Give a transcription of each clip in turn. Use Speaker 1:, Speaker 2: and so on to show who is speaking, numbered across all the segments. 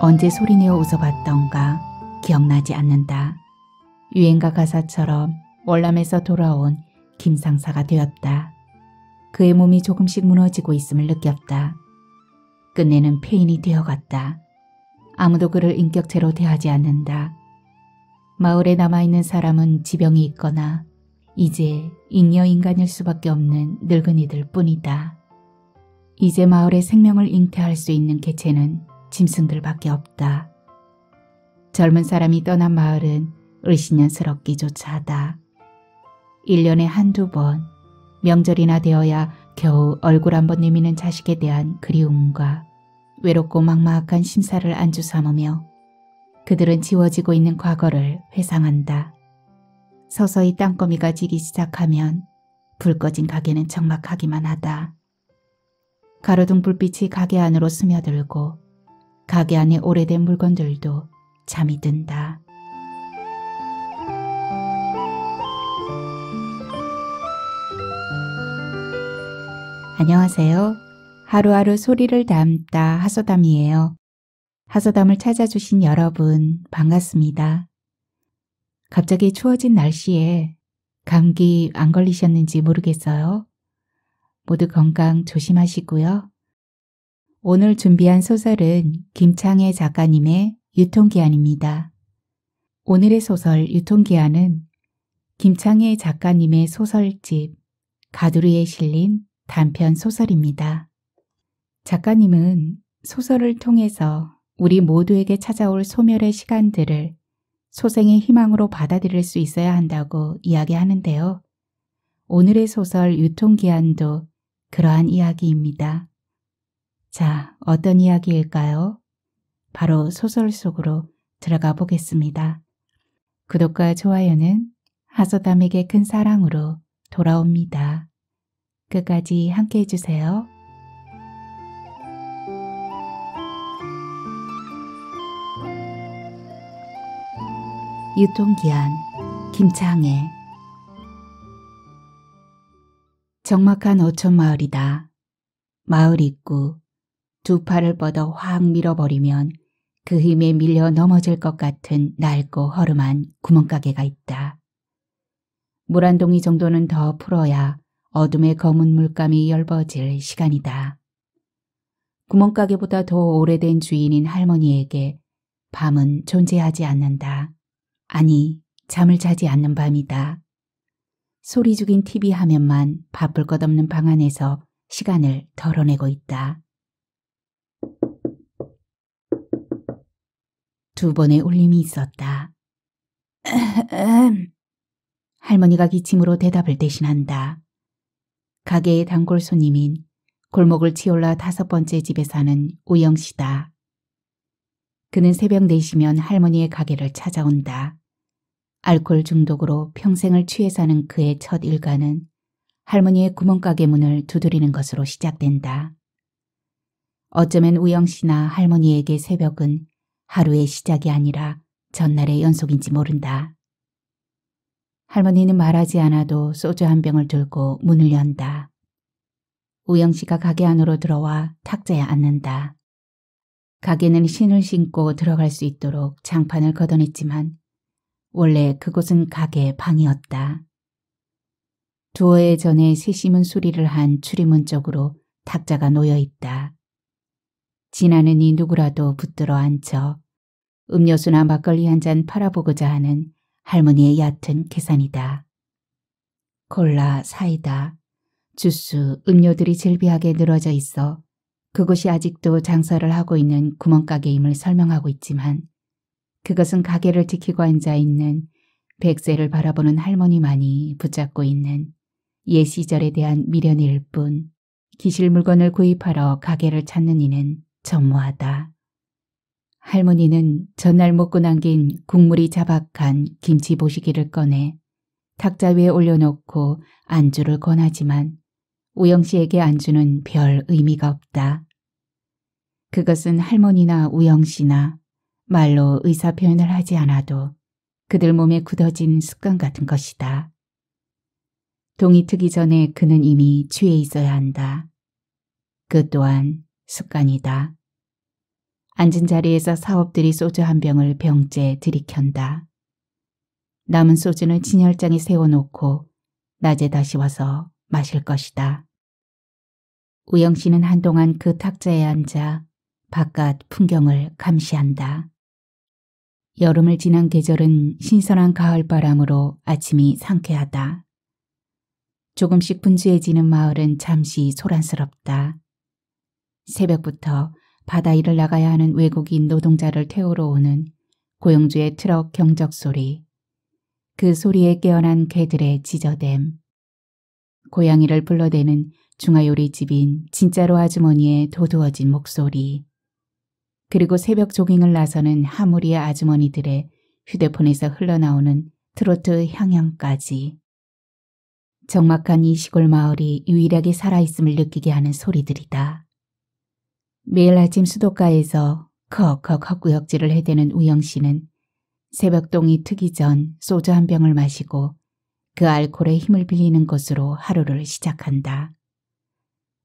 Speaker 1: 언제 소리내어 웃어봤던가 기억나지 않는다. 유행가 가사처럼 월남에서 돌아온 김상사가 되었다. 그의 몸이 조금씩 무너지고 있음을 느꼈다. 끝내는 폐인이 되어갔다. 아무도 그를 인격체로 대하지 않는다. 마을에 남아있는 사람은 지병이 있거나 이제 잉여인간일 수밖에 없는 늙은이들 뿐이다. 이제 마을의 생명을 잉태할 수 있는 개체는 짐승들밖에 없다. 젊은 사람이 떠난 마을은 을신년스럽기조차 하다. 1년에 한두 번 명절이나 되어야 겨우 얼굴 한 번 내미는 자식에 대한 그리움과 외롭고 막막한 심사를 안주 삼으며 그들은 지워지고 있는 과거를 회상한다. 서서히 땅거미가 지기 시작하면 불 꺼진 가게는 적막하기만 하다. 가로등 불빛이 가게 안으로 스며들고 가게 안에 오래된 물건들도 잠이 든다. 안녕하세요. 하루하루 소리를 담다 하소담이에요하소담을 찾아주신 여러분 반갑습니다. 갑자기 추워진 날씨에 감기 안 걸리셨는지 모르겠어요. 모두 건강 조심하시고요. 오늘 준비한 소설은 김창애 작가님의 유통기한입니다. 오늘의 소설 유통기한은 김창애 작가님의 소설집 가두리에 실린 단편 소설입니다. 작가님은 소설을 통해서 우리 모두에게 찾아올 소멸의 시간들을 소생의 희망으로 받아들일 수 있어야 한다고 이야기하는데요. 오늘의 소설 유통기한도 그러한 이야기입니다. 자, 어떤 이야기일까요? 바로 소설 속으로 들어가 보겠습니다. 구독과 좋아요는 하소담에게 큰 사랑으로 돌아옵니다. 끝까지 함께 해주세요. 유통기한 김창애 정막한 어촌마을이다. 마을 입구 두 팔을 뻗어 확 밀어버리면 그 힘에 밀려 넘어질 것 같은 낡고 허름한 구멍가게가 있다. 물안 동이 정도는 더 풀어야 어둠의 검은 물감이 열버질 시간이다. 구멍가게보다 더 오래된 주인인 할머니에게 밤은 존재하지 않는다. 아니 잠을 자지 않는 밤이다. 소리 죽인 TV 화면만 바쁠 것 없는 방 안에서 시간을 덜어내고 있다. 두 번의 울림이 있었다. 할머니가 기침으로 대답을 대신한다. 가게의 단골 손님인 골목을 치올라 다섯 번째 집에 사는 우영 씨다. 그는 새벽 4시면 할머니의 가게를 찾아온다. 알코올 중독으로 평생을 취해 사는 그의 첫일가는 할머니의 구멍가게 문을 두드리는 것으로 시작된다. 어쩌면 우영 씨나 할머니에게 새벽은 하루의 시작이 아니라 전날의 연속인지 모른다. 할머니는 말하지 않아도 소주 한 병을 들고 문을 연다. 우영 씨가 가게 안으로 들어와 탁자에 앉는다. 가게는 신을 신고 들어갈 수 있도록 장판을 걷어냈지만 원래 그곳은 가게 방이었다. 두어 에 전에 세심은 수리를한 출입문 쪽으로 탁자가 놓여 있다. 지나는 이 누구라도 붙들어 앉혀 음료수나 막걸리 한 잔 팔아보고자 하는 할머니의 얕은 계산이다. 콜라, 사이다, 주스, 음료들이 즐비하게 늘어져 있어 그곳이 아직도 장사를 하고 있는 구멍가게임을 설명하고 있지만 그것은 가게를 지키고 앉아 있는 백세를 바라보는 할머니만이 붙잡고 있는 옛 시절에 대한 미련일 뿐 기실 물건을 구입하러 가게를 찾는 이는 전무하다. 할머니는 전날 먹고 남긴 국물이 자박한 김치 보시기를 꺼내 탁자 위에 올려놓고 안주를 권하지만 우영 씨에게 안주는 별 의미가 없다. 그것은 할머니나 우영 씨나 말로 의사표현을 하지 않아도 그들 몸에 굳어진 습관 같은 것이다. 동이 트기 전에 그는 이미 취해 있어야 한다. 그 또한 습관이다. 앉은 자리에서 사업들이 소주 한 병을 병째 들이켠다. 남은 소주는 진열장에 세워놓고 낮에 다시 와서 마실 것이다. 우영 씨는 한동안 그 탁자에 앉아 바깥 풍경을 감시한다. 여름을 지난 계절은 신선한 가을바람으로 아침이 상쾌하다. 조금씩 분주해지는 마을은 잠시 소란스럽다. 새벽부터 바다 일을 나가야 하는 외국인 노동자를 태우러 오는 고용주의 트럭 경적 소리, 그 소리에 깨어난 개들의 지저댐, 고양이를 불러대는 중화요리집인 진짜로 아주머니의 도두어진 목소리, 그리고 새벽 조깅을 나서는 하무리의 아주머니들의 휴대폰에서 흘러나오는 트로트 향연까지 정막한이 시골 마을이 유일하게 살아있음을 느끼게 하는 소리들이다. 매일 아침 수도가에서 컥컥 헛구역질을 해대는 우영 씨는 새벽동이 트기 전 소주 한 병을 마시고 그 알콜에 힘을 빌리는 것으로 하루를 시작한다.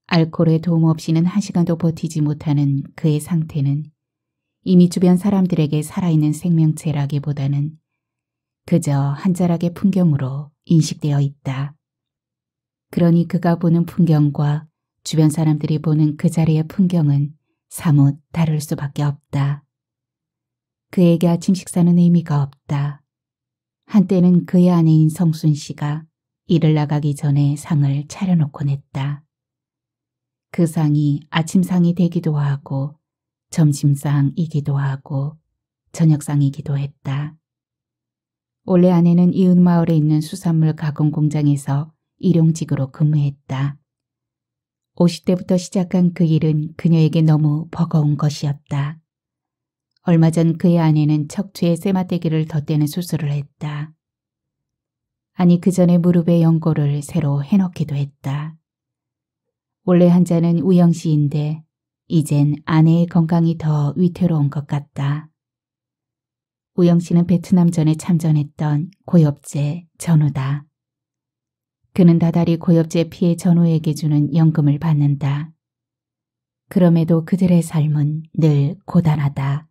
Speaker 1: 알콜의 도움 없이는 한 시간도 버티지 못하는 그의 상태는 이미 주변 사람들에게 살아있는 생명체라기보다는 그저 한자락의 풍경으로 인식되어 있다. 그러니 그가 보는 풍경과 주변 사람들이 보는 그 자리의 풍경은 사뭇 다를 수밖에 없다. 그에게 아침 식사는 의미가 없다. 한때는 그의 아내인 성순 씨가 일을 나가기 전에 상을 차려놓곤 했다. 그 상이 아침상이 되기도 하고 점심상이기도 하고 저녁상이기도 했다. 원래 아내는 이웃마을에 있는 수산물 가공 공장에서 일용직으로 근무했다. 50대부터 시작한 그 일은 그녀에게 너무 버거운 것이었다. 얼마 전 그의 아내는 척추에 세마대기를 덧대는 수술을 했다. 아니 그 전에 무릎에 연골을 새로 해놓기도 했다. 원래 환자는 우영씨인데 이젠 아내의 건강이 더 위태로운 것 같다. 우영 씨는 베트남전에 참전했던 고엽제 전우다. 그는 다달이 고엽제 피해 전우에게 주는 연금을 받는다. 그럼에도 그들의 삶은 늘 고단하다.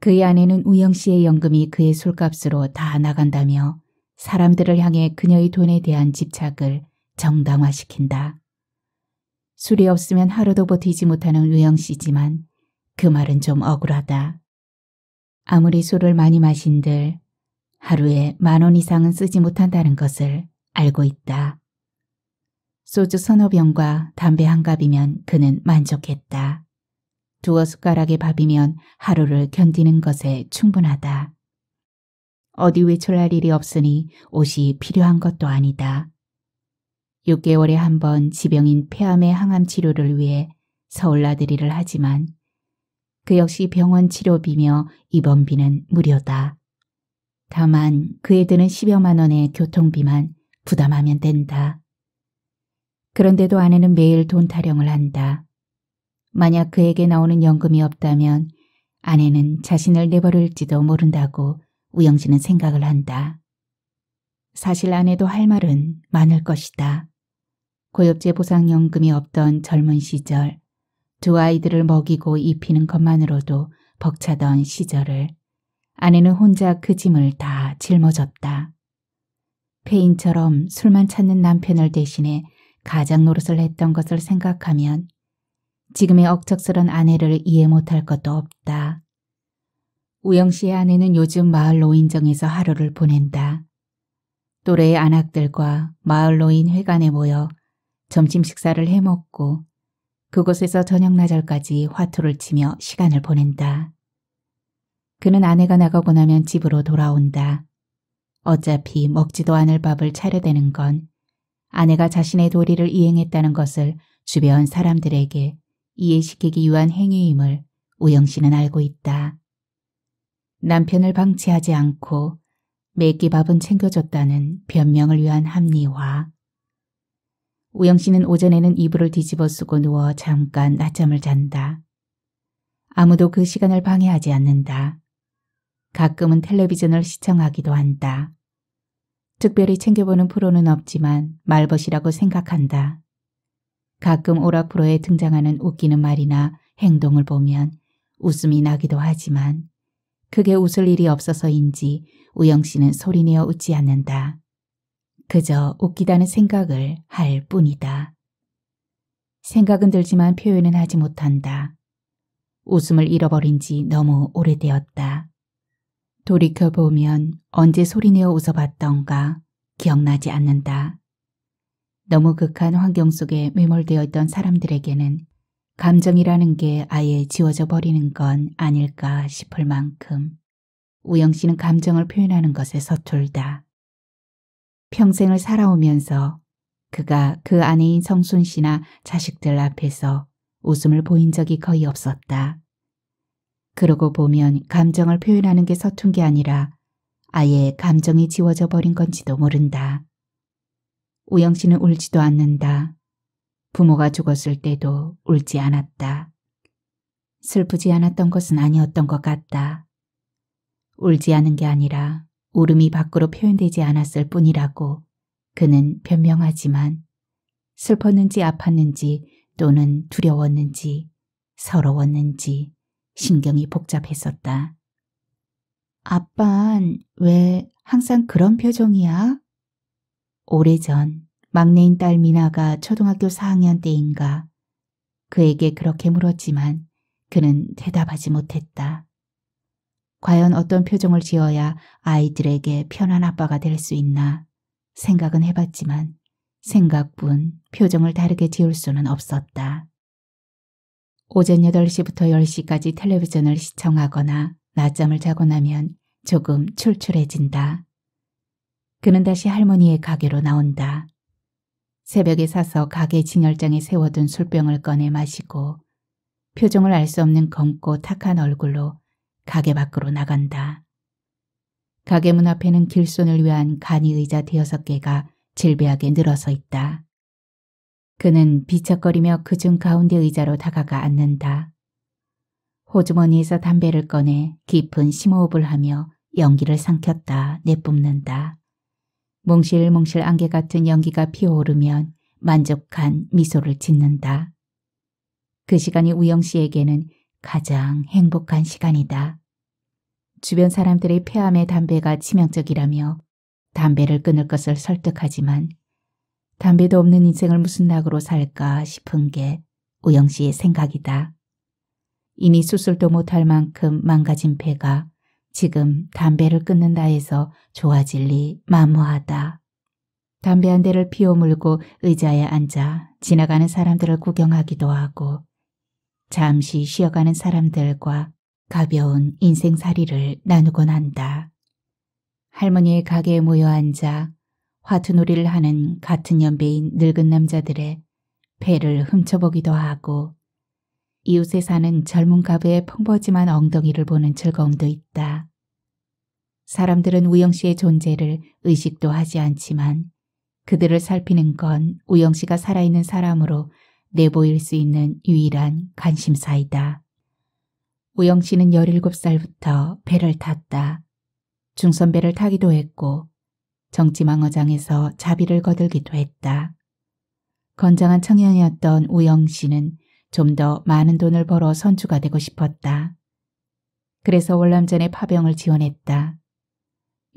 Speaker 1: 그의 아내는 우영 씨의 연금이 그의 술값으로 다 나간다며 사람들을 향해 그녀의 돈에 대한 집착을 정당화시킨다. 술이 없으면 하루도 버티지 못하는 유영 씨지만 그 말은 좀 억울하다. 아무리 술을 많이 마신들 하루에 만 원 이상은 쓰지 못한다는 것을 알고 있다. 소주 서너 병과 담배 한 갑이면 그는 만족했다. 두어 숟가락의 밥이면 하루를 견디는 것에 충분하다. 어디 외출할 일이 없으니 옷이 필요한 것도 아니다. 6개월에 한 번 지병인 폐암의 항암 치료를 위해 서울 나들이를 하지만 그 역시 병원 치료비며 입원비는 무료다. 다만 그에 드는 10여만 원의 교통비만 부담하면 된다. 그런데도 아내는 매일 돈 타령을 한다. 만약 그에게 나오는 연금이 없다면 아내는 자신을 내버릴지도 모른다고 우영진은 생각을 한다. 사실 아내도 할 말은 많을 것이다. 고엽제 보상연금이 없던 젊은 시절, 두 아이들을 먹이고 입히는 것만으로도 벅차던 시절을 아내는 혼자 그 짐을 다 짊어졌다. 폐인처럼 술만 찾는 남편을 대신해 가장 노릇을 했던 것을 생각하면 지금의 억척스런 아내를 이해 못할 것도 없다. 우영 씨의 아내는 요즘 마을 노인정에서 하루를 보낸다. 또래의 안악들과 마을 노인 회관에 모여 점심 식사를 해먹고 그곳에서 저녁 나절까지 화투를 치며 시간을 보낸다. 그는 아내가 나가고 나면 집으로 돌아온다. 어차피 먹지도 않을 밥을 차려대는 건 아내가 자신의 도리를 이행했다는 것을 주변 사람들에게 이해시키기 위한 행위임을 우영 씨는 알고 있다. 남편을 방치하지 않고 매끼 밥은 챙겨줬다는 변명을 위한 합리화. 우영 씨는 오전에는 이불을 뒤집어 쓰고 누워 잠깐 낮잠을 잔다. 아무도 그 시간을 방해하지 않는다. 가끔은 텔레비전을 시청하기도 한다. 특별히 챙겨보는 프로는 없지만 말벗이라고 생각한다. 가끔 오락 프로에 등장하는 웃기는 말이나 행동을 보면 웃음이 나기도 하지만 크게 웃을 일이 없어서인지 우영 씨는 소리내어 웃지 않는다. 그저 웃기다는 생각을 할 뿐이다. 생각은 들지만 표현은 하지 못한다. 웃음을 잃어버린 지 너무 오래되었다. 돌이켜보면 언제 소리내어 웃어봤던가 기억나지 않는다. 너무 극한 환경 속에 매몰되어 있던 사람들에게는 감정이라는 게 아예 지워져 버리는 건 아닐까 싶을 만큼 우영 씨는 감정을 표현하는 것에 서툴다. 평생을 살아오면서 그가 그 아내인 성순 씨나 자식들 앞에서 웃음을 보인 적이 거의 없었다. 그러고 보면 감정을 표현하는 게 서툰 게 아니라 아예 감정이 지워져 버린 건지도 모른다. 우영 씨는 울지도 않는다. 부모가 죽었을 때도 울지 않았다. 슬프지 않았던 것은 아니었던 것 같다. 울지 않은 게 아니라 울음이 밖으로 표현되지 않았을 뿐이라고 그는 변명하지만 슬펐는지 아팠는지 또는 두려웠는지 서러웠는지 신경이 복잡했었다. 아빤 왜 항상 그런 표정이야? 오래전 막내인 딸 미나가 초등학교 4학년 때인가 그에게 그렇게 물었지만 그는 대답하지 못했다. 과연 어떤 표정을 지어야 아이들에게 편한 아빠가 될 수 있나 생각은 해봤지만 생각뿐 표정을 다르게 지을 수는 없었다. 오전 8시부터 10시까지 텔레비전을 시청하거나 낮잠을 자고 나면 조금 출출해진다. 그는 다시 할머니의 가게로 나온다. 새벽에 사서 가게 진열장에 세워둔 술병을 꺼내 마시고 표정을 알 수 없는 검고 탁한 얼굴로 가게 밖으로 나간다. 가게 문 앞에는 길손을 위한 간이 의자 대여섯 개가 질비하게 늘어서 있다. 그는 비척거리며 그 중 가운데 의자로 다가가 앉는다. 호주머니에서 담배를 꺼내 깊은 심호흡을 하며 연기를 삼켰다 내뿜는다. 몽실몽실 안개 같은 연기가 피어오르면 만족한 미소를 짓는다. 그 시간이 우영 씨에게는 가장 행복한 시간이다. 주변 사람들의 폐암의 담배가 치명적이라며 담배를 끊을 것을 설득하지만 담배도 없는 인생을 무슨 낙으로 살까 싶은 게 우영 씨의 생각이다. 이미 수술도 못할 만큼 망가진 폐가 지금 담배를 끊는다 해서 좋아질 리마무하다 담배 한 대를 피워 물고 의자에 앉아 지나가는 사람들을 구경하기도 하고 잠시 쉬어가는 사람들과 가벼운 인생살이를 나누곤 한다. 할머니의 가게에 모여 앉아 화투놀이를 하는 같은 연배인 늙은 남자들의 배를 훔쳐보기도 하고 이웃에 사는 젊은 가부의 펑버짐한 엉덩이를 보는 즐거움도 있다. 사람들은 우영 씨의 존재를 의식도 하지 않지만 그들을 살피는 건 우영 씨가 살아있는 사람으로 내보일 수 있는 유일한 관심사이다. 우영 씨는 17살부터 배를 탔다. 중선배를 타기도 했고 정치망어장에서 자비를 거들기도 했다. 건장한 청년이었던 우영 씨는 좀 더 많은 돈을 벌어 선주가 되고 싶었다. 그래서 월남전에 파병을 지원했다.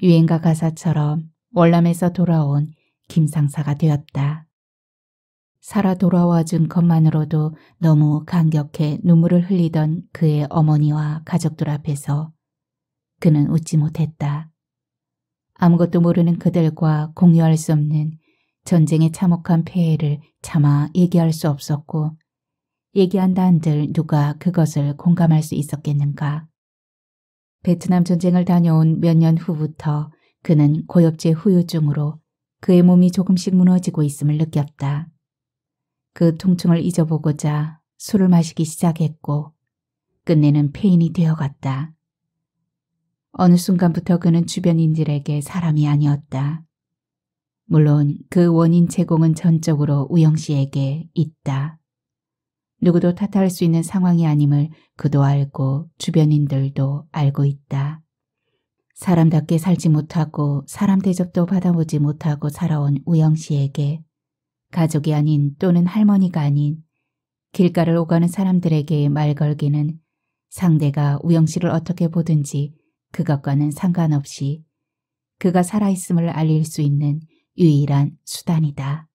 Speaker 1: 유행가 가사처럼 월남에서 돌아온 김상사가 되었다. 살아 돌아와 준 것만으로도 너무 간격해 눈물을 흘리던 그의 어머니와 가족들 앞에서 그는 웃지 못했다. 아무것도 모르는 그들과 공유할 수 없는 전쟁의 참혹한 폐해를 차마 얘기할 수 없었고 얘기한다 한들 누가 그것을 공감할 수 있었겠는가. 베트남 전쟁을 다녀온 몇 년 후부터 그는 고엽제 후유증으로 그의 몸이 조금씩 무너지고 있음을 느꼈다. 그 통증을 잊어보고자 술을 마시기 시작했고 끝내는 폐인이 되어갔다. 어느 순간부터 그는 주변인들에게 사람이 아니었다. 물론 그 원인 제공은 전적으로 우영 씨에게 있다. 누구도 탓할 수 있는 상황이 아님을 그도 알고 주변인들도 알고 있다. 사람답게 살지 못하고 사람 대접도 받아보지 못하고 살아온 우영 씨에게 가족이 아닌 또는 할머니가 아닌 길가를 오가는 사람들에게 말 걸기는 상대가 우영 씨를 어떻게 보든지 그것과는 상관없이 그가 살아있음을 알릴 수 있는 유일한 수단이다.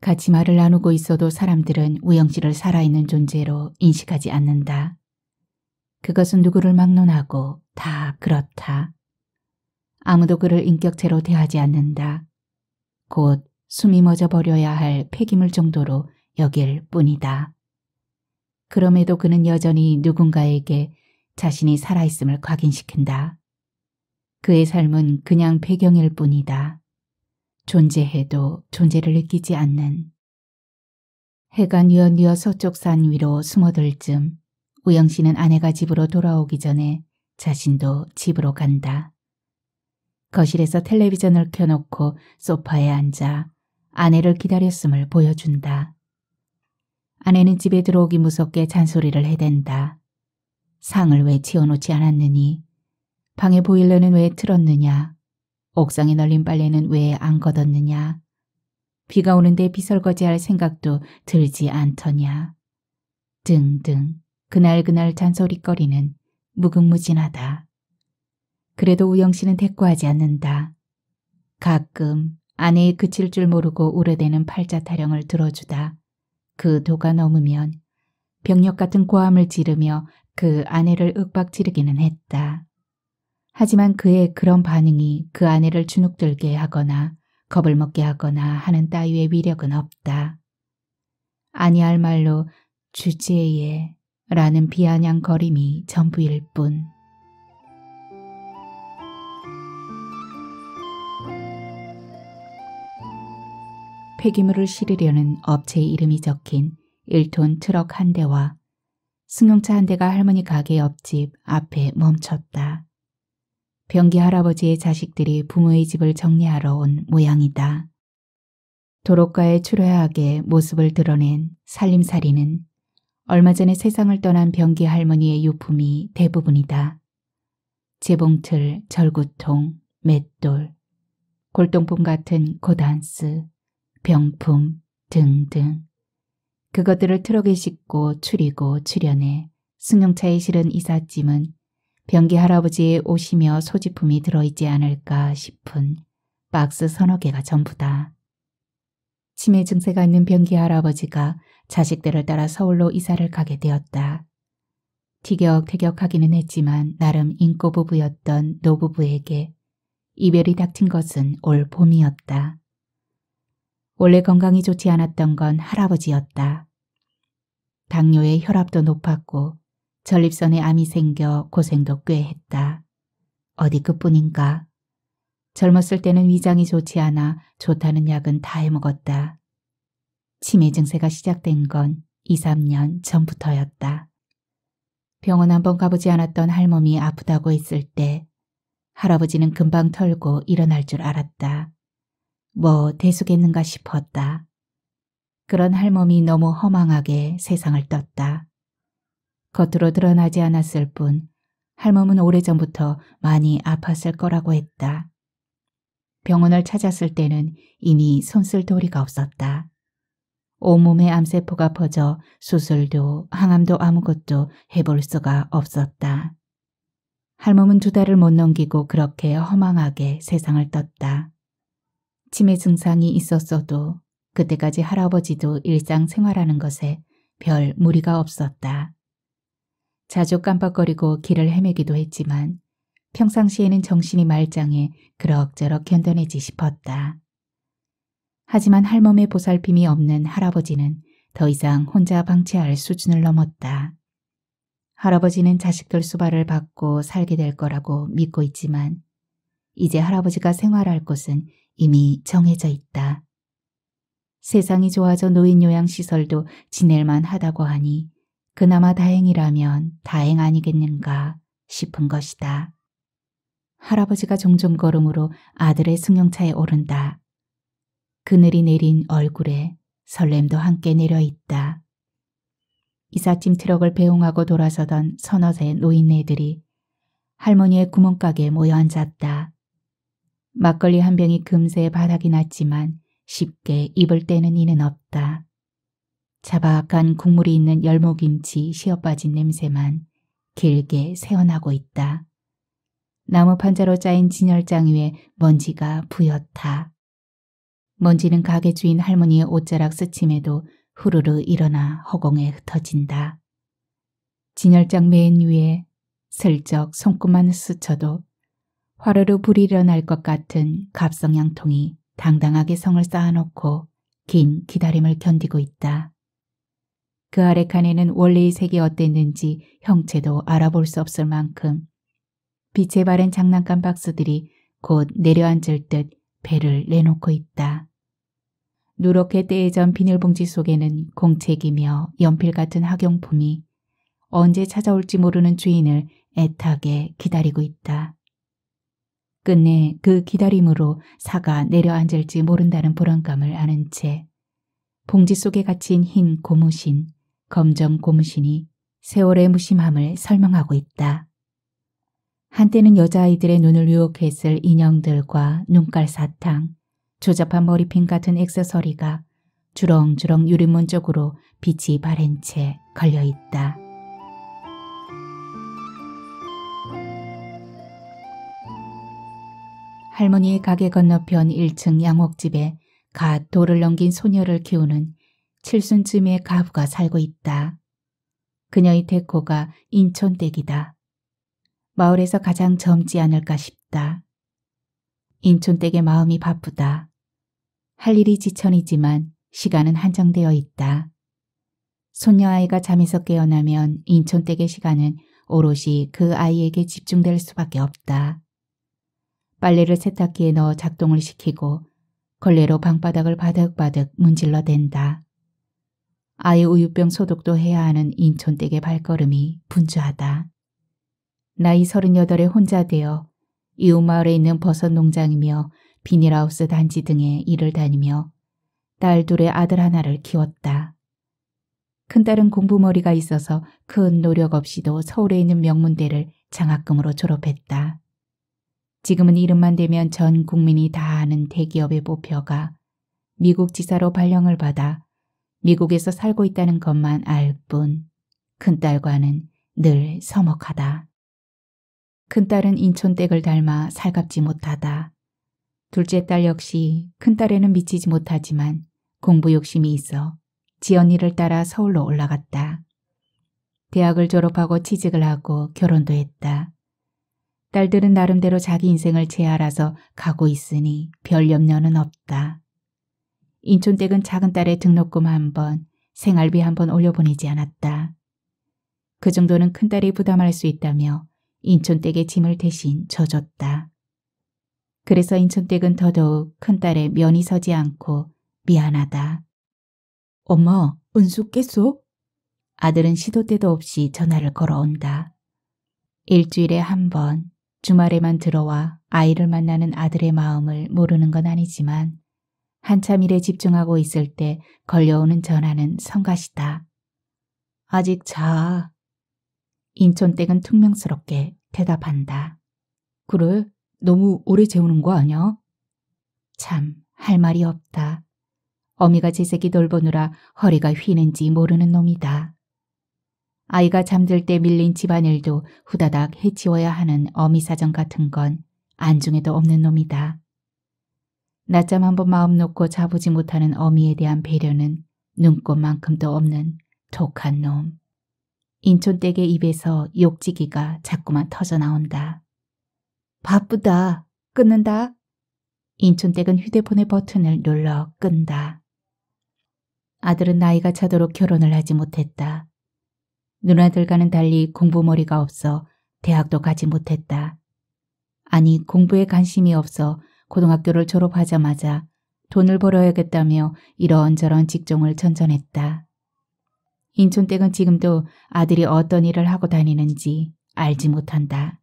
Speaker 1: 같이 말을 나누고 있어도 사람들은 우영 씨를 살아있는 존재로 인식하지 않는다. 그것은 누구를 막론하고 다 그렇다. 아무도 그를 인격체로 대하지 않는다. 곧 숨이 멎어버려야 할 폐기물 정도로 여길 뿐이다. 그럼에도 그는 여전히 누군가에게 자신이 살아있음을 확인시킨다 그의 삶은 그냥 폐경일 뿐이다. 존재해도 존재를 느끼지 않는. 해가 뉘어뉘어 서쪽 산 위로 숨어들 쯤 우영 씨는 아내가 집으로 돌아오기 전에 자신도 집으로 간다. 거실에서 텔레비전을 켜놓고 소파에 앉아 아내를 기다렸음을 보여준다. 아내는 집에 들어오기 무섭게 잔소리를 해댄다. 상을 왜 치워놓지 않았느니? 방에 보일러는 왜 틀었느냐? 옥상에 널린 빨래는 왜 안 걷었느냐? 비가 오는데 비설거지할 생각도 들지 않더냐? 등등 그날그날 잔소리거리는 무궁무진하다. 그래도 우영 씨는 대꾸하지 않는다. 가끔 아내의 그칠 줄 모르고 우려대는 팔자 타령을 들어주다 그 도가 넘으면 병력 같은 고함을 지르며 그 아내를 윽박지르기는 했다. 하지만 그의 그런 반응이 그 아내를 주눅들게 하거나 겁을 먹게 하거나 하는 따위의 위력은 없다. 아니할 말로 주지에 라는 비아냥거림이 전부일 뿐. 폐기물을 실으려는 업체 의 이름이 적힌 1톤 트럭 한 대와 승용차 한 대가 할머니 가게 옆집 앞에 멈췄다. 병기 할아버지의 자식들이 부모의 집을 정리하러 온 모양이다. 도로가에 출려하게 모습을 드러낸 살림살이는 얼마 전에 세상을 떠난 병기 할머니의 유품이 대부분이다. 재봉틀, 절구통, 맷돌, 골동품 같은 고단스, 병품 등등 그것들을 트럭에 싣고 추리고 출연해 승용차에 실은 이삿짐은 병기 할아버지의 옷이며 소지품이 들어있지 않을까 싶은 박스 서너 개가 전부다. 치매 증세가 있는 병기 할아버지가 자식들을 따라 서울로 이사를 가게 되었다. 티격태격하기는 했지만 나름 인꼬부부였던 노부부에게 이별이 닥친 것은 올 봄이었다. 원래 건강이 좋지 않았던 건 할아버지였다. 당뇨에 혈압도 높았고 전립선에 암이 생겨 고생도 꽤 했다. 어디 그뿐인가. 젊었을 때는 위장이 좋지 않아 좋다는 약은 다 해먹었다. 치매 증세가 시작된 건 2, 3년 전부터였다. 병원 한 번 가보지 않았던 할멈이 아프다고 했을 때 할아버지는 금방 털고 일어날 줄 알았다. 뭐 대수겠는가 싶었다. 그런 할멈이 너무 허망하게 세상을 떴다. 겉으로 드러나지 않았을 뿐 할멈은 오래전부터 많이 아팠을 거라고 했다. 병원을 찾았을 때는 이미 손쓸 도리가 없었다. 온몸에 암세포가 퍼져 수술도 항암도 아무것도 해볼 수가 없었다. 할멈은 두 달을 못 넘기고 그렇게 허망하게 세상을 떴다. 치매 증상이 있었어도 그때까지 할아버지도 일상생활하는 것에 별 무리가 없었다. 자주 깜빡거리고 길을 헤매기도 했지만 평상시에는 정신이 말짱해 그럭저럭 견뎌내지 싶었다. 하지만 할멈의 보살핌이 없는 할아버지는 더 이상 혼자 방치할 수준을 넘었다. 할아버지는 자식들 수발을 받고 살게 될 거라고 믿고 있지만 이제 할아버지가 생활할 곳은 이미 정해져 있다. 세상이 좋아져 노인 요양시설도 지낼만 하다고 하니 그나마 다행이라면 다행 아니겠는가 싶은 것이다. 할아버지가 종종 걸음으로 아들의 승용차에 오른다. 그늘이 내린 얼굴에 설렘도 함께 내려있다. 이삿짐 트럭을 배웅하고 돌아서던 서너 세 노인네들이 할머니의 구멍가게에 모여 앉았다. 막걸리 한 병이 금세 바닥이 났지만 쉽게 입을 떼는 이는 없다. 자박한 국물이 있는 열무김치 시어빠진 냄새만 길게 새어나고 있다. 나무 판자로 짜인 진열장 위에 먼지가 부옇다. 먼지는 가게 주인 할머니의 옷자락 스침에도 후루루 일어나 허공에 흩어진다. 진열장 맨 위에 슬쩍 손끝만 스쳐도 화르르 불이 일어날 것 같은 갑성양통이 당당하게 성을 쌓아놓고 긴 기다림을 견디고 있다. 그 아래 칸에는 원래의 색이 어땠는지 형체도 알아볼 수 없을 만큼 빛에 바랜 장난감 박스들이 곧 내려앉을 듯 배를 내놓고 있다. 누렇게 떼어전 비닐봉지 속에는 공책이며 연필 같은 학용품이 언제 찾아올지 모르는 주인을 애타게 기다리고 있다. 끝내 그 기다림으로 사가 내려앉을지 모른다는 불안감을 아는 채 봉지 속에 갇힌 흰 고무신, 검정 고무신이 세월의 무심함을 설명하고 있다. 한때는 여자아이들의 눈을 유혹했을 인형들과 눈깔 사탕, 조잡한 머리핀 같은 액세서리가 주렁주렁 유리문 쪽으로 빛이 바랜 채 걸려있다. 할머니의 가게 건너편 1층 양옥집에 갓 돌을 넘긴 소녀를 키우는 칠순쯤의 가부가 살고 있다. 그녀의 대코가 인촌댁이다. 마을에서 가장 젊지 않을까 싶다. 인촌댁의 마음이 바쁘다. 할 일이 지천이지만 시간은 한정되어 있다. 손녀아이가 잠에서 깨어나면 인촌댁의 시간은 오롯이 그 아이에게 집중될 수밖에 없다. 빨래를 세탁기에 넣어 작동을 시키고 걸레로 방바닥을 바득바득 문질러 댄다. 아이 우유병 소독도 해야 하는 인천댁의 발걸음이 분주하다. 나이 38에 혼자 되어 이웃마을에 있는 버섯 농장이며 비닐하우스 단지 등에 일을 다니며 딸 둘의 아들 하나를 키웠다. 큰딸은 공부머리가 있어서 큰 노력 없이도 서울에 있는 명문대를 장학금으로 졸업했다. 지금은 이름만 되면 전 국민이 다 아는 대기업의 보표가 미국 지사로 발령을 받아 미국에서 살고 있다는 것만 알 뿐 큰딸과는 늘 서먹하다. 큰딸은 인촌댁을 닮아 살갑지 못하다. 둘째 딸 역시 큰딸에는 미치지 못하지만 공부 욕심이 있어 지언니를 따라 서울로 올라갔다. 대학을 졸업하고 취직을 하고 결혼도 했다. 딸들은 나름대로 자기 인생을 재알아서 가고 있으니 별 염려는 없다. 인촌댁은 작은 딸의 등록금 한 번, 생활비 한 번 올려보내지 않았다. 그 정도는 큰딸이 부담할 수 있다며 인촌댁의 짐을 대신 져줬다. 그래서 인촌댁은 더더욱 큰딸의 면이 서지 않고 미안하다. 엄마, 은숙 깼소? 아들은 시도 때도 없이 전화를 걸어온다. 일주일에 한 번, 주말에만 들어와 아이를 만나는 아들의 마음을 모르는 건 아니지만 한참 일에 집중하고 있을 때 걸려오는 전화는 성가시다. 아직 자. 인천댁은 퉁명스럽게 대답한다. 그래? 너무 오래 재우는 거 아냐? 참, 할 말이 없다. 어미가 재색이 돌보느라 허리가 휘는지 모르는 놈이다. 아이가 잠들 때 밀린 집안일도 후다닥 해치워야 하는 어미사정 같은 건 안중에도 없는 놈이다. 낮잠 한 번 마음 놓고 자보지 못하는 어미에 대한 배려는 눈꽃만큼도 없는 독한 놈. 인촌댁의 입에서 욕지기가 자꾸만 터져나온다. 바쁘다. 끊는다. 인촌댁은 휴대폰의 버튼을 눌러 끈다. 아들은 나이가 차도록 결혼을 하지 못했다. 누나들과는 달리 공부머리가 없어 대학도 가지 못했다. 아니 공부에 관심이 없어 고등학교를 졸업하자마자 돈을 벌어야겠다며 이런저런 직종을 전전했다. 인촌댁은 지금도 아들이 어떤 일을 하고 다니는지 알지 못한다.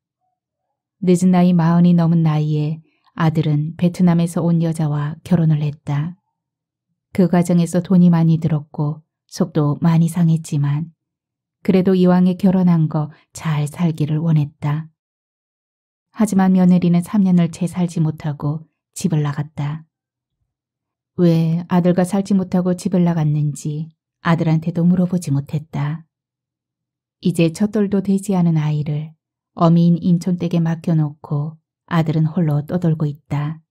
Speaker 1: 늦은 나이 마흔이 넘은 나이에 아들은 베트남에서 온 여자와 결혼을 했다. 그 과정에서 돈이 많이 들었고 속도 많이 상했지만 그래도 이왕에 결혼한 거 잘 살기를 원했다. 하지만 며느리는 3년을 채 살지 못하고 집을 나갔다. 왜 아들과 살지 못하고 집을 나갔는지 아들한테도 물어보지 못했다. 이제 첫돌도 되지 않은 아이를 어미인 인촌댁에 맡겨놓고 아들은 홀로 떠돌고 있다.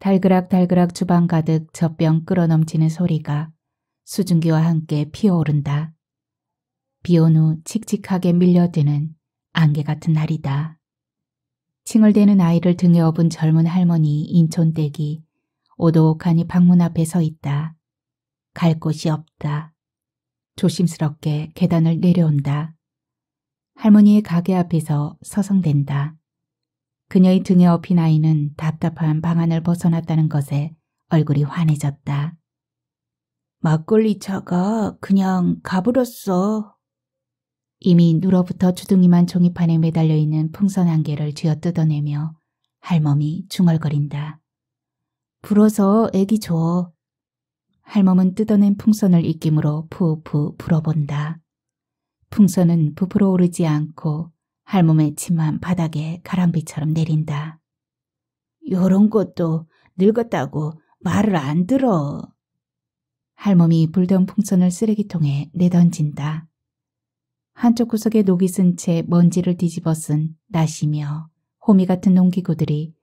Speaker 1: 달그락달그락 주방 가득 젖병 끌어넘치는 소리가 수증기와 함께 피어오른다. 비온 후 칙칙하게 밀려드는 안개 같은 날이다. 칭얼대는 아이를 등에 업은 젊은 할머니 인촌댁이 오독하니 도 방문 앞에 서 있다. 갈 곳이 없다. 조심스럽게 계단을 내려온다. 할머니의 가게 앞에서 서성댄다. 그녀의 등에 업힌 아이는 답답한 방안을 벗어났다는 것에 얼굴이 환해졌다. 막걸리 차가 그냥 가버렸어. 이미 눌어붙어 주둥이만 종이판에 매달려 있는 풍선 한 개를 쥐어 뜯어내며 할멈이 중얼거린다. 불어서 애기 줘. 할멈은 뜯어낸 풍선을 입김으로 푸우푸 불어본다. 풍선은 부풀어 오르지 않고 할멈의 침만 바닥에 가랑비처럼 내린다. 요런 것도 늙었다고 말을 안 들어. 할멈이 불던 풍선을 쓰레기통에 내던진다. 한쪽 구석에 녹이 쓴 채 먼지를 뒤집어 쓴 나시며 호미 같은 농기구들이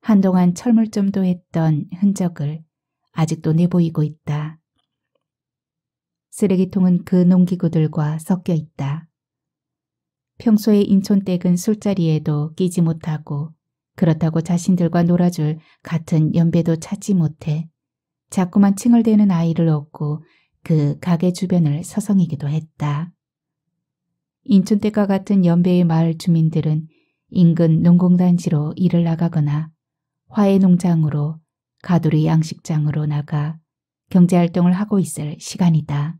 Speaker 1: 한동안 철물점도 했던 흔적을 아직도 내보이고 있다. 쓰레기통은 그 농기구들과 섞여 있다. 평소에 인촌댁은 술자리에도 끼지 못하고 그렇다고 자신들과 놀아줄 같은 연배도 찾지 못해 자꾸만 칭얼대는 아이를 얻고 그 가게 주변을 서성이기도 했다. 인천댁과 같은 연배의 마을 주민들은 인근 농공단지로 일을 나가거나 화해농장으로 가두리 양식장으로 나가 경제활동을 하고 있을 시간이다.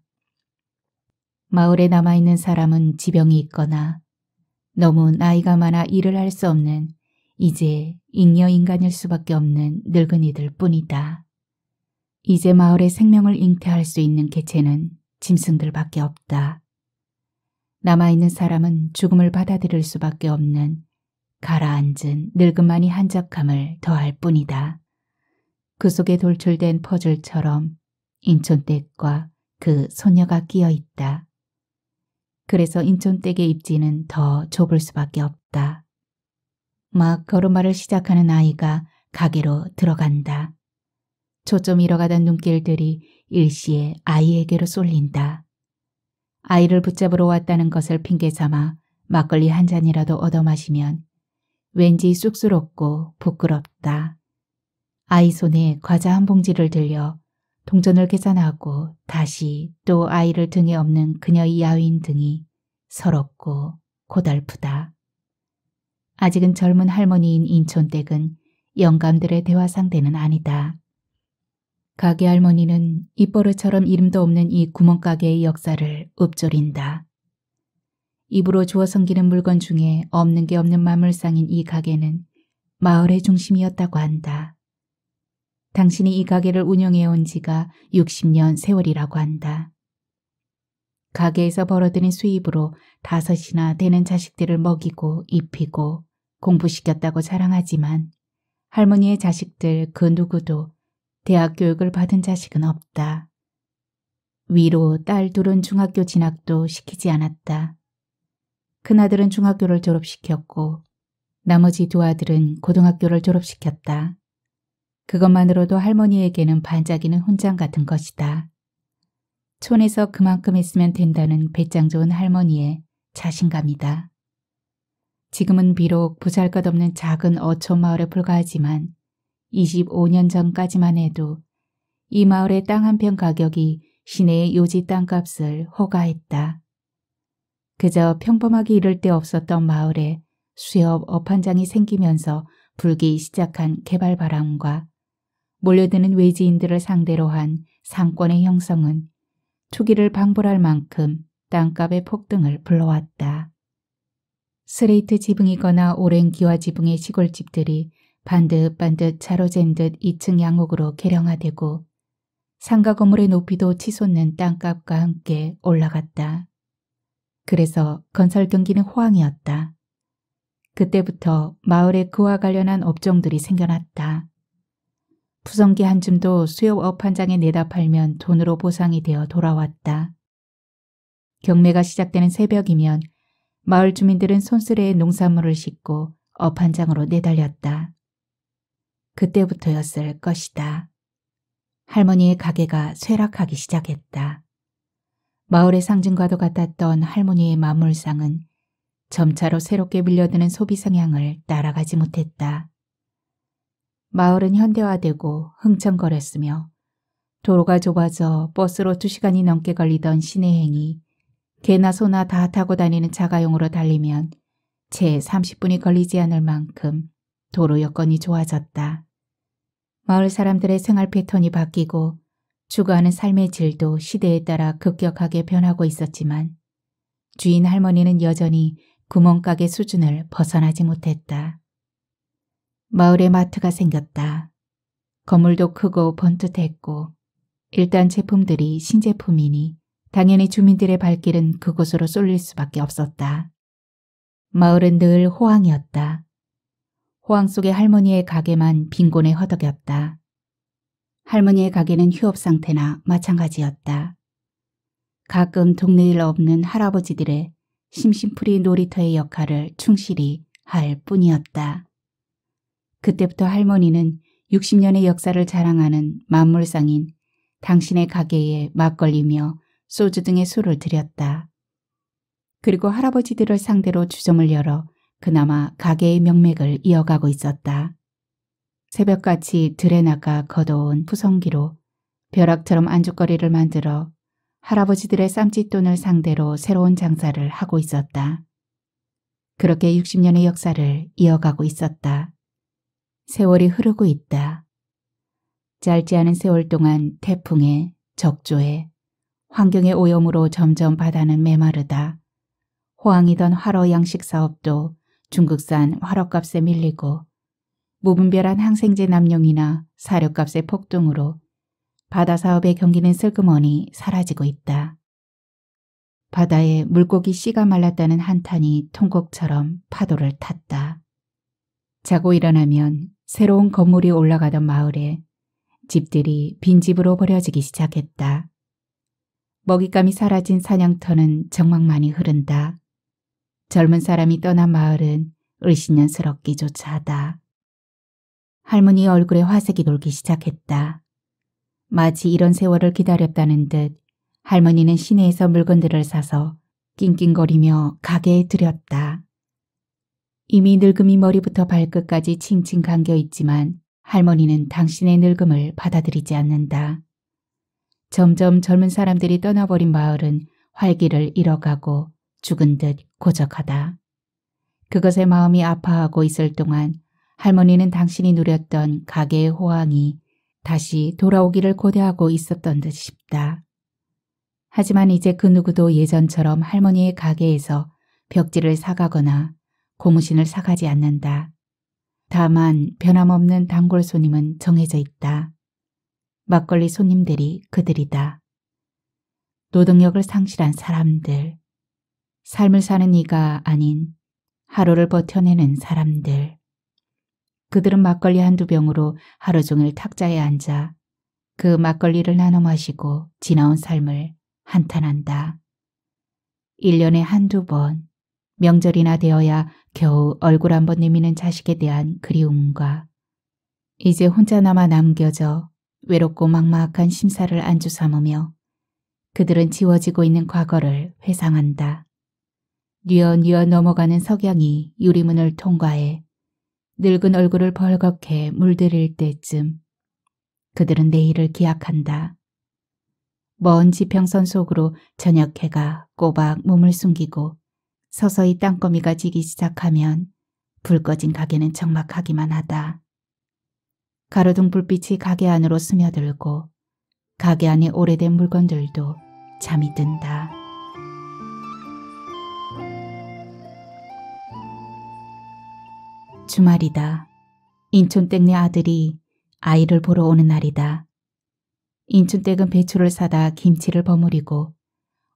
Speaker 1: 마을에 남아있는 사람은 지병이 있거나 너무 나이가 많아 일을 할 수 없는 이제 잉여인간일 수밖에 없는 늙은이들 뿐이다. 이제 마을의 생명을 잉태할 수 있는 개체는 짐승들밖에 없다. 남아있는 사람은 죽음을 받아들일 수밖에 없는 가라앉은 늙음만이 한적함을 더할 뿐이다. 그 속에 돌출된 퍼즐처럼 인촌댁과 그 소녀가 끼어있다. 그래서 인촌댁의 입지는 더 좁을 수밖에 없다. 막 걸음마를 시작하는 아이가 가게로 들어간다. 초점 잃어가던 눈길들이 일시에 아이에게로 쏠린다. 아이를 붙잡으러 왔다는 것을 핑계삼아 막걸리 한 잔이라도 얻어 마시면 왠지 쑥스럽고 부끄럽다. 아이 손에 과자 한 봉지를 들려 동전을 계산하고 다시 또 아이를 등에 업는 그녀의 야윈 등이 서럽고 고달프다. 아직은 젊은 할머니인 인촌댁은 영감들의 대화 상대는 아니다. 가게 할머니는 입버릇처럼 이름도 없는 이 구멍가게의 역사를 읊조린다. 입으로 주워 섬기는 물건 중에 없는 게 없는 마물상인이 가게는 마을의 중심이었다고 한다. 당신이 이 가게를 운영해온 지가 60년 세월이라고 한다. 가게에서 벌어들인 수입으로 다섯이나 되는 자식들을 먹이고 입히고 공부시켰다고 자랑하지만 할머니의 자식들 그 누구도 대학 교육을 받은 자식은 없다. 위로 딸 둘은 중학교 진학도 시키지 않았다. 큰아들은 중학교를 졸업시켰고 나머지 두 아들은 고등학교를 졸업시켰다. 그것만으로도 할머니에게는 반짝이는 훈장 같은 것이다. 촌에서 그만큼 했으면 된다는 배짱 좋은 할머니의 자신감이다. 지금은 비록 보잘것없는 작은 어촌 마을에 불과하지만 25년 전까지만 해도 이 마을의 땅 한 편 가격이 시내의 요지 땅값을 호가했다. 그저 평범하게 이를 데 없었던 마을에 수협 업 한장이 생기면서 불기 시작한 개발 바람과 몰려드는 외지인들을 상대로 한 상권의 형성은 투기를 방불할 만큼 땅값의 폭등을 불러왔다. 스레이트 지붕이거나 오랜 기와 지붕의 시골집들이 반듯반듯 자로잰 듯 2층 양옥으로 개령화되고 상가 건물의 높이도 치솟는 땅값과 함께 올라갔다. 그래서 건설 경기는 호황이었다. 그때부터 마을에 그와 관련한 업종들이 생겨났다. 부성기 한 줌도 수협업 한 장에 내다 팔면 돈으로 보상이 되어 돌아왔다. 경매가 시작되는 새벽이면 마을 주민들은 손수레에 농산물을 싣고 업 한 장으로 내달렸다. 그때부터였을 것이다. 할머니의 가게가 쇠락하기 시작했다. 마을의 상징과도 같았던 할머니의 마물상은 점차로 새롭게 밀려드는 소비 성향을 따라가지 못했다. 마을은 현대화되고 흥청거렸으며 도로가 좁아져 버스로 두시간이 넘게 걸리던 시내행이 개나 소나 다 타고 다니는 자가용으로 달리면 채 30분이 걸리지 않을 만큼 도로 여건이 좋아졌다. 마을 사람들의 생활 패턴이 바뀌고 추구하는 삶의 질도 시대에 따라 급격하게 변하고 있었지만 주인 할머니는 여전히 구멍가게 수준을 벗어나지 못했다. 마을에 마트가 생겼다. 건물도 크고 번듯했고 일단 제품들이 신제품이니 당연히 주민들의 발길은 그곳으로 쏠릴 수밖에 없었다. 마을은 늘 호황이었다. 호황 속의 할머니의 가게만 빈곤에 허덕였다. 할머니의 가게는 휴업 상태나 마찬가지였다. 가끔 동네일 없는 할아버지들의 심심풀이 놀이터의 역할을 충실히 할 뿐이었다. 그때부터 할머니는 60년의 역사를 자랑하는 만물상인 당신의 가게에 막걸리며 소주 등의 술을 들였다. 그리고 할아버지들을 상대로 주점을 열어 그나마 가게의 명맥을 이어가고 있었다. 새벽같이 들에 나가 걷어온 푸성기로 벼락처럼 안주거리를 만들어 할아버지들의 쌈짓돈을 상대로 새로운 장사를 하고 있었다. 그렇게 60년의 역사를 이어가고 있었다. 세월이 흐르고 있다. 짧지 않은 세월 동안 태풍에, 적조에, 환경의 오염으로 점점 바다는 메마르다. 호황이던 화로 양식 사업도 중국산 화로값에 밀리고 무분별한 항생제 남용이나 사료값의 폭등으로 바다 사업의 경기는 슬그머니 사라지고 있다. 바다에 물고기 씨가 말랐다는 한탄이 통곡처럼 파도를 탔다. 자고 일어나면 새로운 건물이 올라가던 마을에 집들이 빈집으로 버려지기 시작했다. 먹잇감이 사라진 사냥터는 정막 만이 흐른다. 젊은 사람이 떠난 마을은 을신년스럽기조차 하다. 할머니의 얼굴에 화색이 돌기 시작했다. 마치 이런 세월을 기다렸다는 듯 할머니는 시내에서 물건들을 사서 낑낑거리며 가게에 들였다. 이미 늙음이 머리부터 발끝까지 칭칭 감겨있지만 할머니는 당신의 늙음을 받아들이지 않는다. 점점 젊은 사람들이 떠나버린 마을은 활기를 잃어가고 죽은 듯 고적하다. 그것에 마음이 아파하고 있을 동안 할머니는 당신이 누렸던 가게의 호황이 다시 돌아오기를 고대하고 있었던 듯 싶다. 하지만 이제 그 누구도 예전처럼 할머니의 가게에서 벽지를 사가거나 고무신을 사가지 않는다. 다만 변함없는 단골 손님은 정해져 있다. 막걸리 손님들이 그들이다. 노동력을 상실한 사람들, 삶을 사는 이가 아닌 하루를 버텨내는 사람들. 그들은 막걸리 한두 병으로 하루 종일 탁자에 앉아 그 막걸리를 나눠 마시고 지나온 삶을 한탄한다. 1년에 한두 번 명절이나 되어야 겨우 얼굴 한 번 내미는 자식에 대한 그리움과 이제 혼자 남아 남겨져 외롭고 막막한 심사를 안주 삼으며 그들은 지워지고 있는 과거를 회상한다. 뉘어뉘어 넘어가는 석양이 유리문을 통과해 늙은 얼굴을 벌겋게 물들일 때쯤 그들은 내일을 기약한다. 먼 지평선 속으로 저녁 해가 꼬박 몸을 숨기고 서서히 땅거미가 지기 시작하면 불 꺼진 가게는 적막하기만 하다. 가로등 불빛이 가게 안으로 스며들고 가게 안에 오래된 물건들도 잠이 든다. 주말이다. 인촌댁네 아들이 아이를 보러 오는 날이다. 인춘댁은 배추를 사다 김치를 버무리고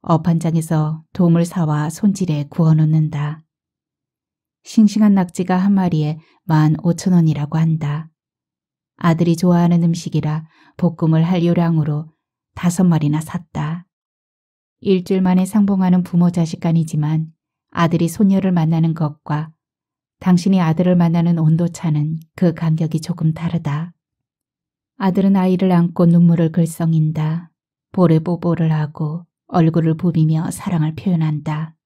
Speaker 1: 어판장에서 도움을 사와 손질해 구워놓는다. 싱싱한 낙지가 한 마리에 15,000원이라고 한다. 아들이 좋아하는 음식이라 볶음을 할 요량으로 다섯 마리나 샀다. 일주일 만에 상봉하는 부모 자식 간이지만 아들이 소녀를 만나는 것과 당신이 아들을 만나는 온도차는 그 간격이 조금 다르다. 아들은 아이를 안고 눈물을 글썽인다. 볼에 뽀뽀를 하고 얼굴을 부비며 사랑을 표현한다.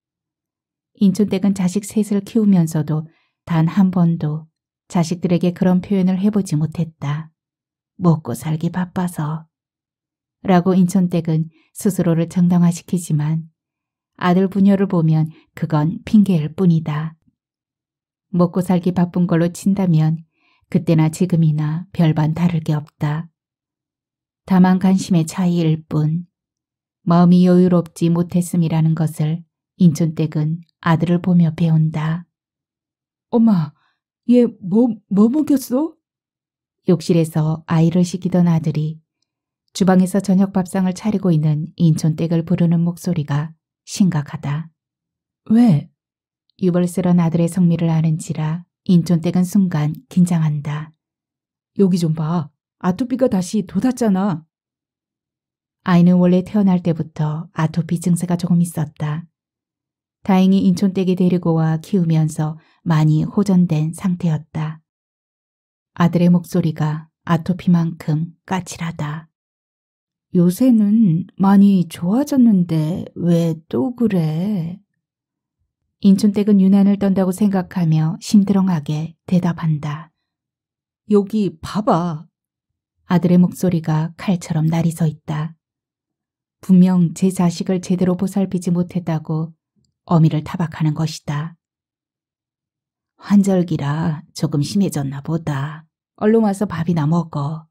Speaker 1: 인천댁은 자식 셋을 키우면서도 단 한 번도 자식들에게 그런 표현을 해보지 못했다. 먹고 살기 바빠서. 라고 인천댁은 스스로를 정당화시키지만 아들 부녀를 보면 그건 핑계일 뿐이다. 먹고 살기 바쁜 걸로 친다면 그때나 지금이나 별반 다를 게 없다. 다만 관심의 차이일 뿐 마음이 여유롭지 못했음이라는 것을 인촌댁은 아들을 보며 배운다. 엄마, 얘 뭐, 뭐 먹였어? 욕실에서 아이를 시키던 아들이 주방에서 저녁 밥상을 차리고 있는 인촌댁을 부르는 목소리가 심각하다. 왜? 유벌스런 아들의 성미를 아는지라 인촌댁은 순간 긴장한다. 여기 좀 봐. 아토피가 다시 돋았잖아. 아이는 원래 태어날 때부터 아토피 증세가 조금 있었다. 다행히 인촌댁에 데리고 와 키우면서 많이 호전된 상태였다. 아들의 목소리가 아토피만큼 까칠하다. 요새는 많이 좋아졌는데 왜 또 그래? 인천댁은 유난을 떤다고 생각하며 심드렁하게 대답한다. 여기 봐봐. 아들의 목소리가 칼처럼 날이 서 있다. 분명 제 자식을 제대로 보살피지 못했다고 어미를 타박하는 것이다. 환절기라 조금 심해졌나 보다. 얼른 와서 밥이나 먹어.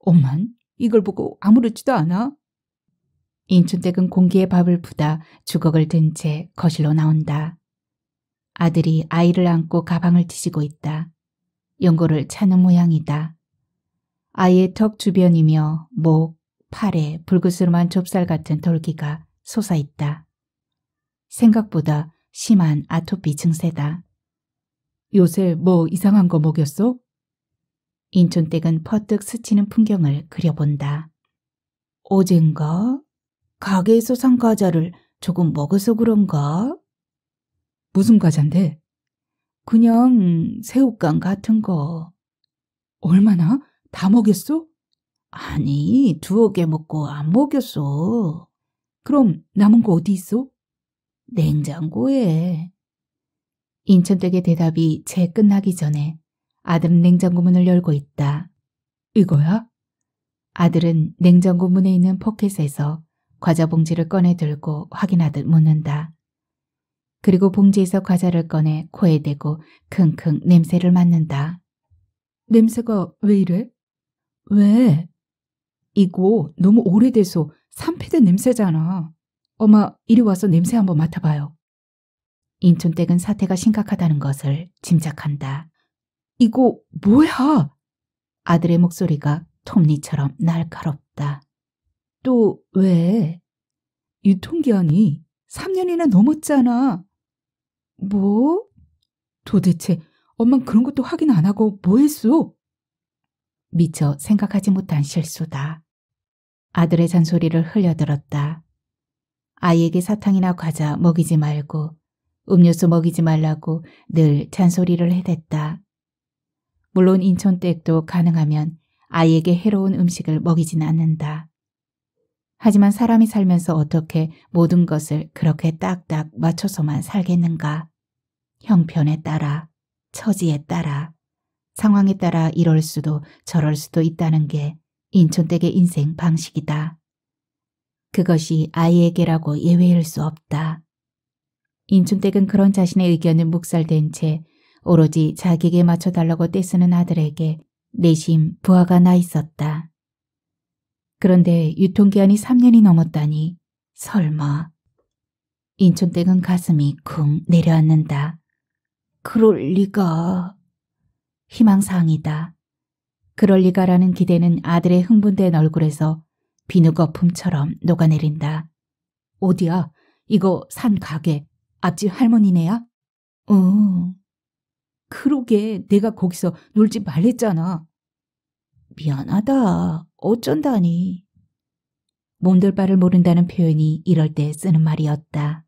Speaker 1: 엄만 이걸 보고 아무렇지도 않아? 인춘댁은 공기의 밥을 부다 주걱을 든 채 거실로 나온다. 아들이 아이를 안고 가방을 뒤지고 있다. 연고를 차는 모양이다. 아이의 턱 주변이며 목, 팔에 붉그스름한 좁쌀 같은 돌기가 솟아있다. 생각보다 심한 아토피 증세다. 요새 뭐 이상한 거 먹였어? 인촌댁은 퍼뜩 스치는 풍경을 그려본다. 어젠가 가게에서 산 과자를 조금 먹어서 그런가? 무슨 과자인데? 그냥 새우깡 같은 거. 얼마나? 다 먹였어? 아니, 두어 개 먹고 안 먹였어. 그럼 남은 거 어디 있어? 냉장고에. 인천댁의 대답이 채 끝나기 전에 아들은 냉장고 문을 열고 있다. 이거야? 아들은 냉장고 문에 있는 포켓에서 과자 봉지를 꺼내 들고 확인하듯 묻는다. 그리고 봉지에서 과자를 꺼내 코에 대고 킁킁 냄새를 맡는다. 냄새가 왜 이래? 왜? 이거 너무 오래돼서 산패된 냄새잖아. 엄마 이리 와서 냄새 한번 맡아봐요. 인천댁은 사태가 심각하다는 것을 짐작한다. 이거 뭐야? 아들의 목소리가 톱니처럼 날카롭다. 또 왜? 유통기한이 3년이나 넘었잖아. 뭐? 도대체 엄만 그런 것도 확인 안 하고 뭐 했어? 미처 생각하지 못한 실수다. 아들의 잔소리를 흘려들었다. 아이에게 사탕이나 과자 먹이지 말고 음료수 먹이지 말라고 늘 잔소리를 해댔다. 물론 인천댁도 가능하면 아이에게 해로운 음식을 먹이진 않는다. 하지만 사람이 살면서 어떻게 모든 것을 그렇게 딱딱 맞춰서만 살겠는가. 형편에 따라, 처지에 따라, 상황에 따라 이럴 수도 저럴 수도 있다는 게 인천댁의 인생 방식이다. 그것이 아이에게라고 예외일 수 없다. 인춘댁은 그런 자신의 의견을 묵살된 채 오로지 자기에게 맞춰달라고 떼쓰는 아들에게 내심 부하가 나 있었다. 그런데 유통기한이 3년이 넘었다니 설마. 인천댁은 가슴이 쿵 내려앉는다. 그럴 리가. 희망사항이다. 그럴 리가라는 기대는 아들의 흥분된 얼굴에서 비누 거품처럼 녹아내린다. 어디야? 이거 산 가게. 앞집 할머니네야? 응. 어. 그러게 내가 거기서 놀지 말랬잖아. 미안하다. 어쩐다니. 몸둘 바를 모른다는 표현이 이럴 때 쓰는 말이었다.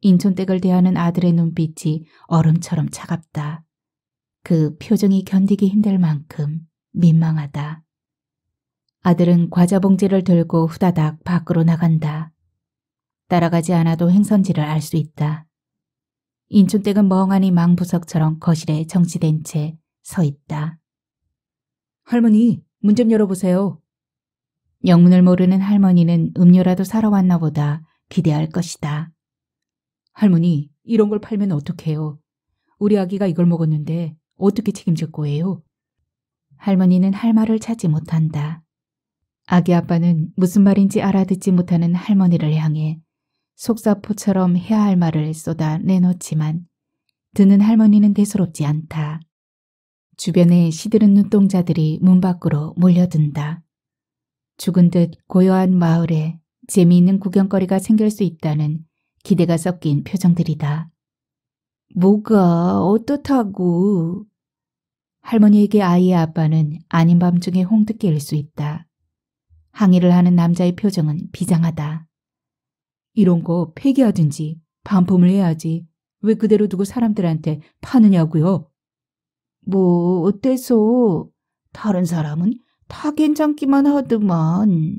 Speaker 1: 인천댁을 대하는 아들의 눈빛이 얼음처럼 차갑다. 그 표정이 견디기 힘들 만큼 민망하다. 아들은 과자 봉지를 들고 후다닥 밖으로 나간다. 따라가지 않아도 행선지를 알 수 있다. 인천댁은 멍하니 망부석처럼 거실에 정지된 채 서 있다. 할머니, 문 좀 열어보세요. 영문을 모르는 할머니는 음료라도 사러 왔나 보다 기대할 것이다. 할머니, 이런 걸 팔면 어떡해요? 우리 아기가 이걸 먹었는데 어떻게 책임질 거예요? 할머니는 할 말을 찾지 못한다. 아기 아빠는 무슨 말인지 알아듣지 못하는 할머니를 향해 속사포처럼 해야 할 말을 쏟아 내놓지만 듣는 할머니는 대수롭지 않다. 주변의 시드른 눈동자들이 문 밖으로 몰려든다. 죽은 듯 고요한 마을에 재미있는 구경거리가 생길 수 있다는 기대가 섞인 표정들이다. 뭐가 어떻다고? 할머니에게 아이의 아빠는 아닌 밤중에 홍듣기일 수 있다. 항의를 하는 남자의 표정은 비장하다. 이런 거 폐기하든지 반품을 해야지 왜 그대로 두고 사람들한테 파느냐고요. 뭐 어때서 다른 사람은 다 괜찮기만 하더만.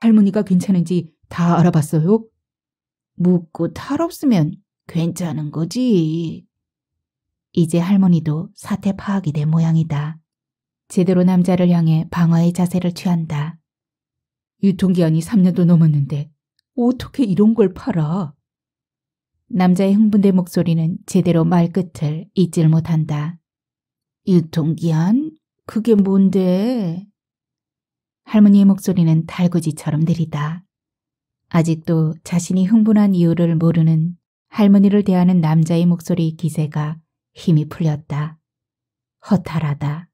Speaker 1: 할머니가 괜찮은지 다 알아봤어요? 묻고 탈 없으면 괜찮은 거지. 이제 할머니도 사태 파악이 된 모양이다. 제대로 남자를 향해 방어의 자세를 취한다. 유통기한이 3년도 넘었는데 어떻게 이런 걸 팔아? 남자의 흥분된 목소리는 제대로 말끝을 잊질 못한다. 유통기한? 그게 뭔데? 할머니의 목소리는 달구지처럼 들리다. 아직도 자신이 흥분한 이유를 모르는 할머니를 대하는 남자의 목소리 기세가 힘이 풀렸다. 허탈하다.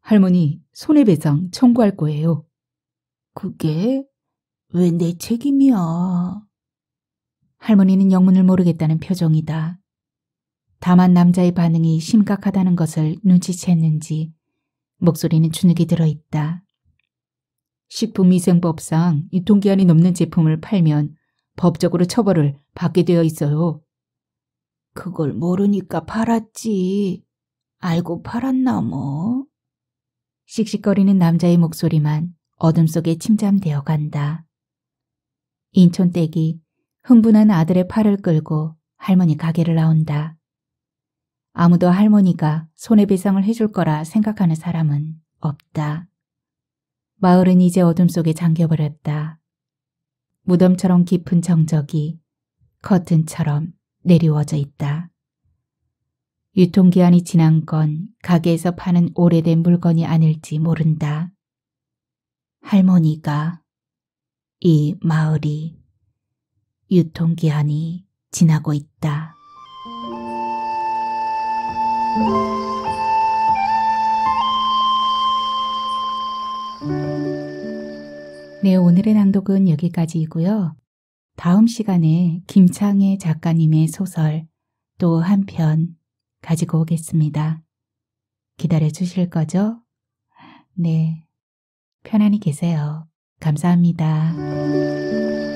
Speaker 1: 할머니, 손해배상 청구할 거예요. 그게 왜 내 책임이야? 할머니는 영문을 모르겠다는 표정이다. 다만 남자의 반응이 심각하다는 것을 눈치챘는지 목소리는 주눅이 들어있다. 식품위생법상 유통기한이 넘는 제품을 팔면 법적으로 처벌을 받게 되어 있어요. 그걸 모르니까 팔았지. 알고 팔았나 뭐. 씩씩거리는 남자의 목소리만 어둠 속에 침잠되어 간다. 인천댁이 흥분한 아들의 팔을 끌고 할머니 가게를 나온다. 아무도 할머니가 손해배상을 해줄 거라 생각하는 사람은 없다. 마을은 이제 어둠 속에 잠겨버렸다. 무덤처럼 깊은 정적이 커튼처럼 내리워져 있다. 유통기한이 지난 건 가게에서 파는 오래된 물건이 아닐지 모른다. 할머니가 이 마을이 유통기한이 지나고 있다. 네, 오늘의 낭독은 여기까지이고요. 다음 시간에 김창애 작가님의 소설 또 한 편 가지고 오겠습니다. 기다려 주실 거죠? 네, 편안히 계세요. 감사합니다.